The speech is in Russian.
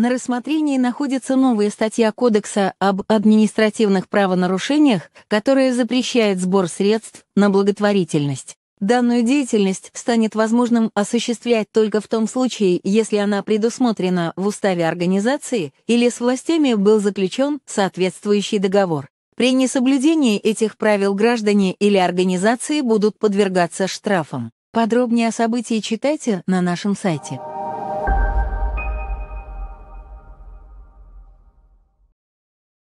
На рассмотрении находится новая статья Кодекса об административных правонарушениях, которая запрещает сбор средств на благотворительность. Данную деятельность станет возможным осуществлять только в том случае, если она предусмотрена в уставе организации или с властями был заключен соответствующий договор. При несоблюдении этих правил граждане или организации будут подвергаться штрафам. Подробнее о событии читайте на нашем сайте.